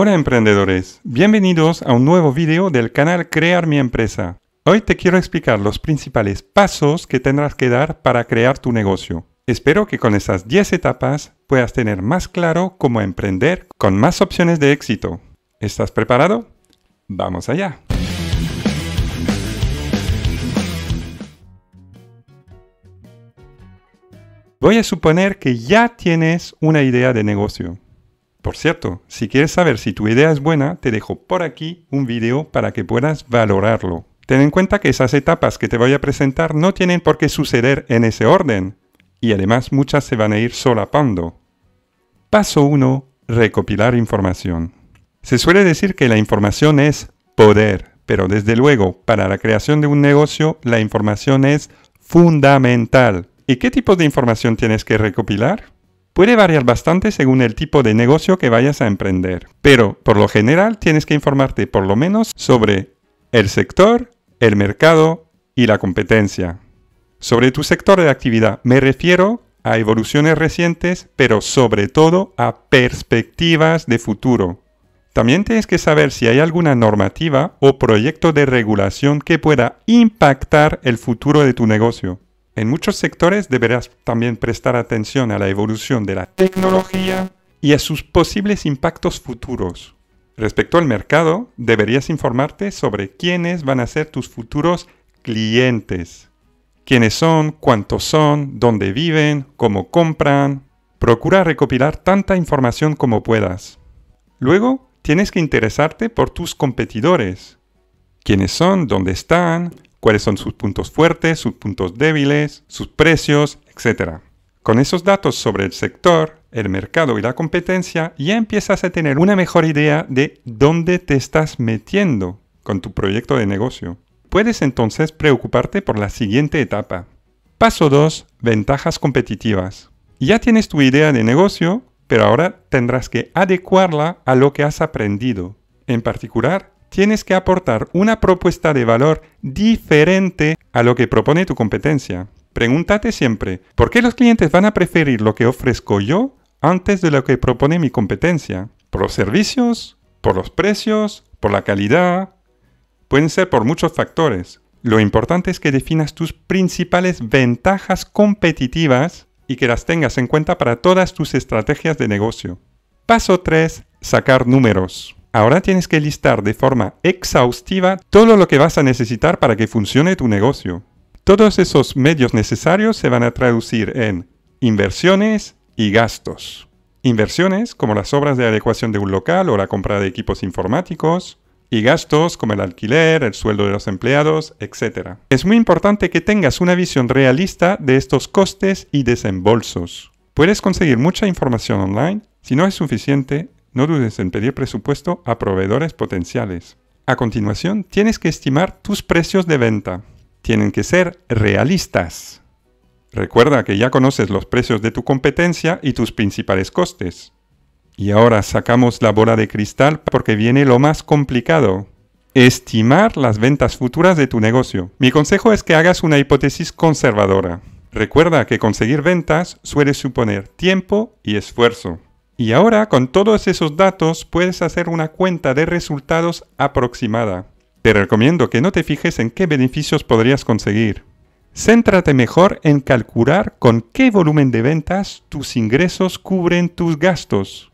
Hola emprendedores, bienvenidos a un nuevo video del canal Crear mi empresa. Hoy te quiero explicar los principales pasos que tendrás que dar para crear tu negocio. Espero que con estas 10 etapas puedas tener más claro cómo emprender con más opciones de éxito. ¿Estás preparado? ¡Vamos allá! Voy a suponer que ya tienes una idea de negocio. Por cierto, si quieres saber si tu idea es buena, te dejo por aquí un video para que puedas valorarlo. Ten en cuenta que esas etapas que te voy a presentar no tienen por qué suceder en ese orden, y además muchas se van a ir solapando. Paso 1. Recopilar información. Se suele decir que la información es poder, pero desde luego, para la creación de un negocio, la información es fundamental. ¿Y qué tipo de información tienes que recopilar? Puede variar bastante según el tipo de negocio que vayas a emprender, pero por lo general tienes que informarte por lo menos sobre el sector, el mercado y la competencia. Sobre tu sector de actividad me refiero a evoluciones recientes, pero sobre todo a perspectivas de futuro. También tienes que saber si hay alguna normativa o proyecto de regulación que pueda impactar el futuro de tu negocio. En muchos sectores deberás también prestar atención a la evolución de la tecnología y a sus posibles impactos futuros. Respecto al mercado, deberías informarte sobre quiénes van a ser tus futuros clientes. Quiénes son, cuántos son, dónde viven, cómo compran. Procura recopilar tanta información como puedas. Luego, tienes que interesarte por tus competidores. Quiénes son, dónde están, cuáles son sus puntos fuertes, sus puntos débiles, sus precios, etc. Con esos datos sobre el sector, el mercado y la competencia, ya empiezas a tener una mejor idea de dónde te estás metiendo con tu proyecto de negocio. Puedes entonces preocuparte por la siguiente etapa. Paso 2. Ventajas competitivas. Ya tienes tu idea de negocio, pero ahora tendrás que adecuarla a lo que has aprendido. En particular, tienes que aportar una propuesta de valor diferente a lo que propone tu competencia. Pregúntate siempre, ¿por qué los clientes van a preferir lo que ofrezco yo antes de lo que propone mi competencia? ¿Por los servicios? ¿Por los precios? ¿Por la calidad? Pueden ser por muchos factores. Lo importante es que definas tus principales ventajas competitivas y que las tengas en cuenta para todas tus estrategias de negocio. Paso 3. Sacar números. Ahora tienes que listar de forma exhaustiva todo lo que vas a necesitar para que funcione tu negocio. Todos esos medios necesarios se van a traducir en inversiones y gastos. Inversiones como las obras de adecuación de un local o la compra de equipos informáticos, y gastos como el alquiler, el sueldo de los empleados, etc. Es muy importante que tengas una visión realista de estos costes y desembolsos. Puedes conseguir mucha información online, si no es suficiente, no dudes en pedir presupuesto a proveedores potenciales. A continuación, tienes que estimar tus precios de venta. Tienen que ser realistas. Recuerda que ya conoces los precios de tu competencia y tus principales costes. Y ahora sacamos la bola de cristal porque viene lo más complicado. Estimar las ventas futuras de tu negocio. Mi consejo es que hagas una hipótesis conservadora. Recuerda que conseguir ventas suele suponer tiempo y esfuerzo. Y ahora con todos esos datos puedes hacer una cuenta de resultados aproximada. Te recomiendo que no te fijes en qué beneficios podrías conseguir. Céntrate mejor en calcular con qué volumen de ventas tus ingresos cubren tus gastos.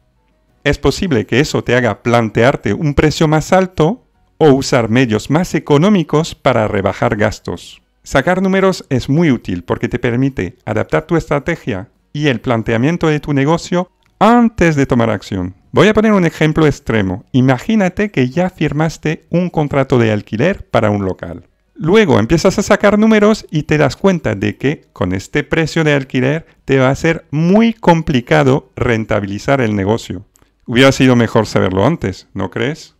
Es posible que eso te haga plantearte un precio más alto o usar medios más económicos para rebajar gastos. Sacar números es muy útil porque te permite adaptar tu estrategia y el planteamiento de tu negocio antes de tomar acción. Voy a poner un ejemplo extremo. Imagínate que ya firmaste un contrato de alquiler para un local. Luego empiezas a sacar números y te das cuenta de que con este precio de alquiler te va a ser muy complicado rentabilizar el negocio. Hubiera sido mejor saberlo antes, ¿no crees?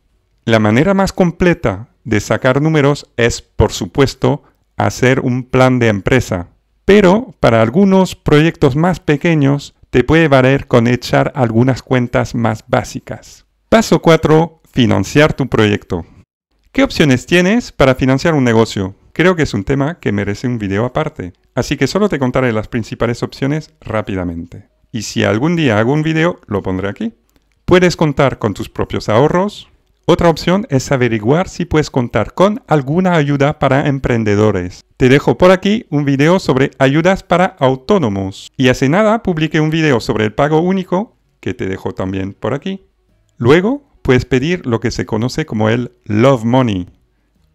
La manera más completa de sacar números es, por supuesto, hacer un plan de empresa. Pero para algunos proyectos más pequeños te puede valer con echar algunas cuentas más básicas. Paso 4. Financiar tu proyecto. ¿Qué opciones tienes para financiar un negocio? Creo que es un tema que merece un video aparte, así que solo te contaré las principales opciones rápidamente. Y si algún día hago un video, lo pondré aquí. Puedes contar con tus propios ahorros, otra opción es averiguar si puedes contar con alguna ayuda para emprendedores. Te dejo por aquí un video sobre ayudas para autónomos. Y hace nada publiqué un video sobre el pago único, que te dejo también por aquí. Luego puedes pedir lo que se conoce como el love money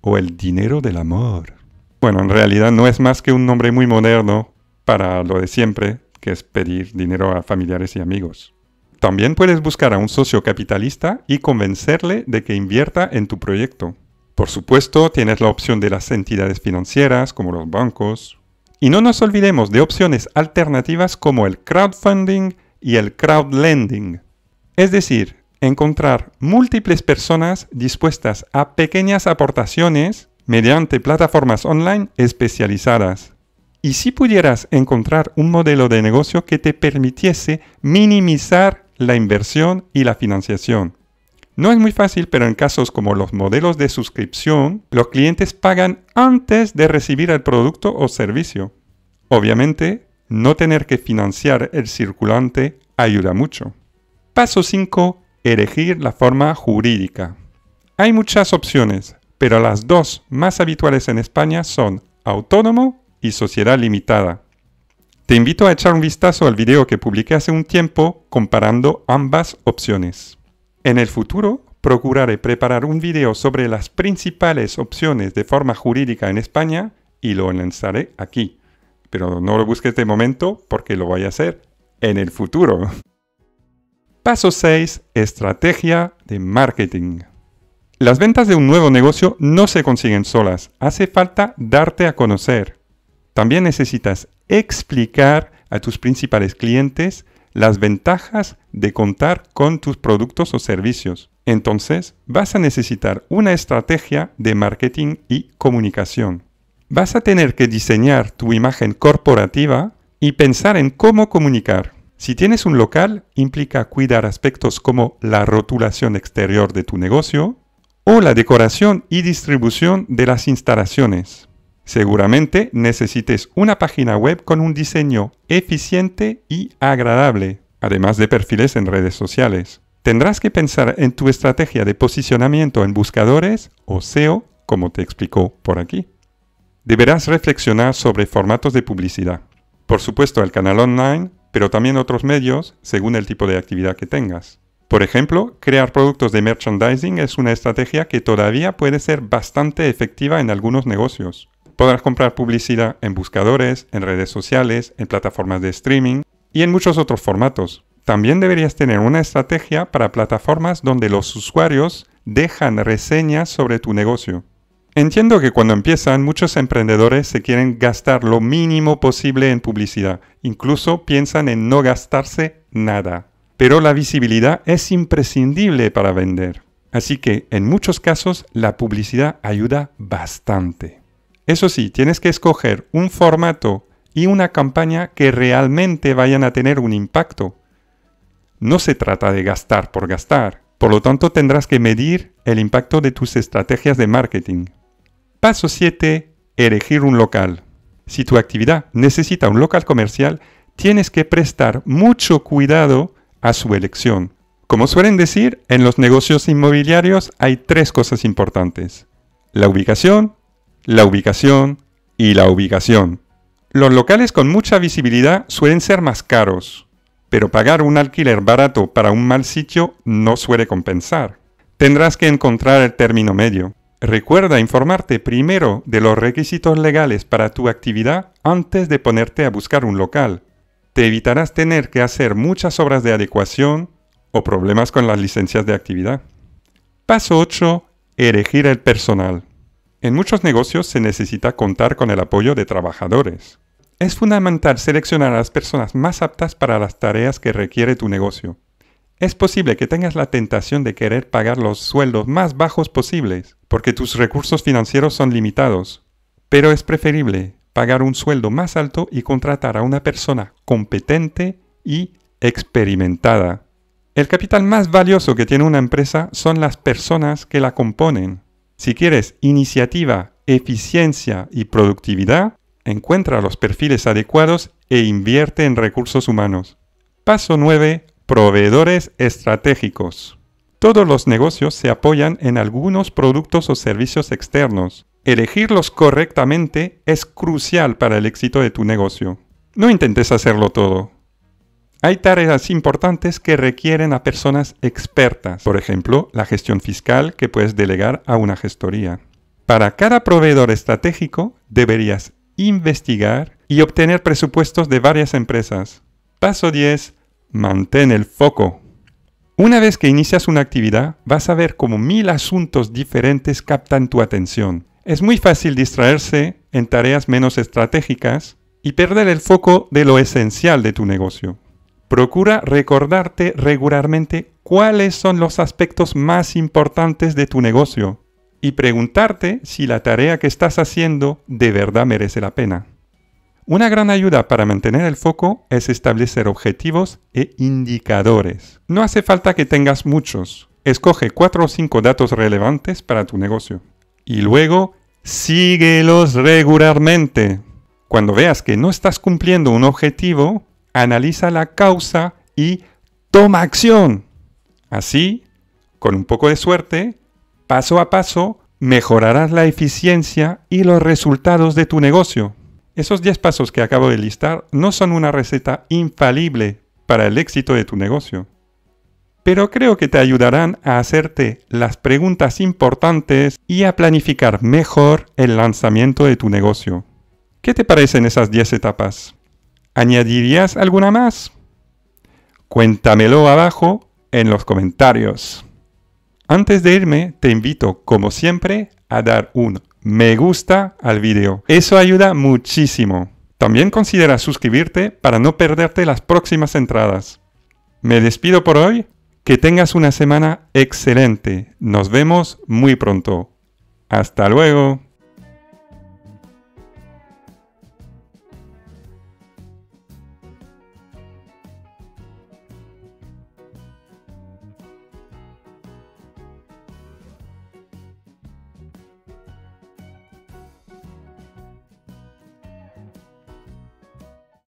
o el dinero del amor. Bueno, en realidad no es más que un nombre muy moderno para lo de siempre, que es pedir dinero a familiares y amigos. También puedes buscar a un socio capitalista y convencerle de que invierta en tu proyecto. Por supuesto, tienes la opción de las entidades financieras, como los bancos. Y no nos olvidemos de opciones alternativas como el crowdfunding y el crowdlending. Es decir, encontrar múltiples personas dispuestas a pequeñas aportaciones mediante plataformas online especializadas. Y si pudieras encontrar un modelo de negocio que te permitiese minimizar la inversión y la financiación. No es muy fácil, pero en casos como los modelos de suscripción, los clientes pagan antes de recibir el producto o servicio. Obviamente, no tener que financiar el circulante ayuda mucho. Paso 5. Elegir la forma jurídica. Hay muchas opciones, pero las dos más habituales en España son autónomo y sociedad limitada. Te invito a echar un vistazo al video que publiqué hace un tiempo comparando ambas opciones. En el futuro, procuraré preparar un video sobre las principales opciones de forma jurídica en España y lo lanzaré aquí. Pero no lo busques de momento porque lo voy a hacer en el futuro. Paso 6. Estrategia de marketing. Las ventas de un nuevo negocio no se consiguen solas, hace falta darte a conocer. También necesitas explicar a tus principales clientes las ventajas de contar con tus productos o servicios. Entonces, vas a necesitar una estrategia de marketing y comunicación. Vas a tener que diseñar tu imagen corporativa y pensar en cómo comunicar. Si tienes un local, implica cuidar aspectos como la rotulación exterior de tu negocio o la decoración y distribución de las instalaciones. Seguramente necesites una página web con un diseño eficiente y agradable, además de perfiles en redes sociales. Tendrás que pensar en tu estrategia de posicionamiento en buscadores o SEO, como te explico por aquí. Deberás reflexionar sobre formatos de publicidad. Por supuesto, el canal online, pero también otros medios, según el tipo de actividad que tengas. Por ejemplo, crear productos de merchandising es una estrategia que todavía puede ser bastante efectiva en algunos negocios. Podrás comprar publicidad en buscadores, en redes sociales, en plataformas de streaming y en muchos otros formatos. También deberías tener una estrategia para plataformas donde los usuarios dejan reseñas sobre tu negocio. Entiendo que cuando empiezan muchos emprendedores se quieren gastar lo mínimo posible en publicidad, incluso piensan en no gastarse nada. Pero la visibilidad es imprescindible para vender. Así que en muchos casos la publicidad ayuda bastante. Eso sí, tienes que escoger un formato y una campaña que realmente vayan a tener un impacto. No se trata de gastar por gastar, por lo tanto tendrás que medir el impacto de tus estrategias de marketing. Paso 7. Elegir un local. Si tu actividad necesita un local comercial, tienes que prestar mucho cuidado a su elección. Como suelen decir, en los negocios inmobiliarios hay tres cosas importantes. La ubicación, la ubicación y la ubicación. Los locales con mucha visibilidad suelen ser más caros, pero pagar un alquiler barato para un mal sitio no suele compensar. Tendrás que encontrar el término medio. Recuerda informarte primero de los requisitos legales para tu actividad antes de ponerte a buscar un local. Te evitarás tener que hacer muchas obras de adecuación o problemas con las licencias de actividad. Paso 8. Elegir el personal. En muchos negocios se necesita contar con el apoyo de trabajadores. Es fundamental seleccionar a las personas más aptas para las tareas que requiere tu negocio. Es posible que tengas la tentación de querer pagar los sueldos más bajos posibles, porque tus recursos financieros son limitados, pero es preferible pagar un sueldo más alto y contratar a una persona competente y experimentada. El capital más valioso que tiene una empresa son las personas que la componen. Si quieres iniciativa, eficiencia y productividad, encuentra los perfiles adecuados e invierte en recursos humanos. Paso 9. Proveedores estratégicos. Todos los negocios se apoyan en algunos productos o servicios externos. Elegirlos correctamente es crucial para el éxito de tu negocio. No intentes hacerlo todo. Hay tareas importantes que requieren a personas expertas, por ejemplo, la gestión fiscal que puedes delegar a una gestoría. Para cada proveedor estratégico deberías investigar y obtener presupuestos de varias empresas. Paso 10. Mantén el foco. Una vez que inicias una actividad, vas a ver cómo mil asuntos diferentes captan tu atención. Es muy fácil distraerse en tareas menos estratégicas y perder el foco de lo esencial de tu negocio. Procura recordarte regularmente cuáles son los aspectos más importantes de tu negocio y preguntarte si la tarea que estás haciendo de verdad merece la pena. Una gran ayuda para mantener el foco es establecer objetivos e indicadores. No hace falta que tengas muchos. Escoge 4 o 5 datos relevantes para tu negocio. Y luego, síguelos regularmente. Cuando veas que no estás cumpliendo un objetivo, analiza la causa y toma acción. Así, con un poco de suerte, paso a paso, mejorarás la eficiencia y los resultados de tu negocio. Esos 10 pasos que acabo de listar no son una receta infalible para el éxito de tu negocio, pero creo que te ayudarán a hacerte las preguntas importantes y a planificar mejor el lanzamiento de tu negocio. ¿Qué te parecen esas 10 etapas? ¿Añadirías alguna más? Cuéntamelo abajo en los comentarios. Antes de irme, te invito, como siempre, a dar un me gusta al video. Eso ayuda muchísimo. También considera suscribirte para no perderte las próximas entradas. Me despido por hoy. Que tengas una semana excelente. Nos vemos muy pronto. Hasta luego.